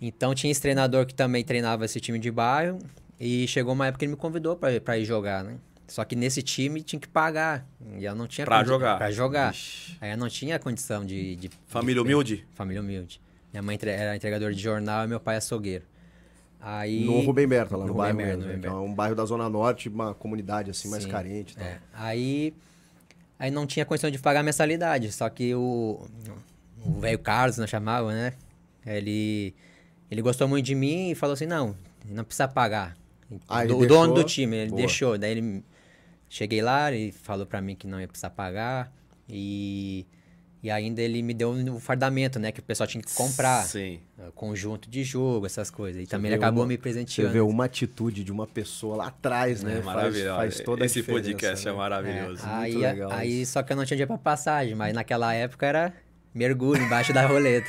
Então tinha esse treinador que também treinava esse time de bairro e chegou uma época que ele me convidou para ir jogar, né? Só que nesse time tinha que pagar. E eu não tinha Pra condi... jogar. Pra jogar. Ixi. Aí eu não tinha condição de. de família de... humilde? Família humilde. Minha mãe era entregadora de jornal e meu pai açougueiro. Aí... No Rubem Berta, lá no, no bairro Berta, mesmo. Né? Então, é um bairro da Zona Norte, uma comunidade assim Sim, mais carente. É. Aí, aí não tinha condição de pagar a mensalidade. Só que o velho Carlos, nós né, chamava, né? Ele ele gostou muito de mim e falou assim: não, não precisa pagar. Ah, o dono do time, ele Boa. deixou. Daí ele cheguei lá, e falou para mim que não ia precisar pagar. E, e ainda ele me deu o um fardamento, né? Que o pessoal tinha que comprar. Sim. Ah, conjunto de jogo, essas coisas. E você também ele acabou uma, me presenteando. Você vê uma atitude de uma pessoa lá atrás, né? É, maravilhoso. Faz, faz toda Esse podcast é né? é maravilhoso. É, aí, aí, só que eu não tinha dinheiro pra passagem, mas naquela época era mergulho embaixo da roleta.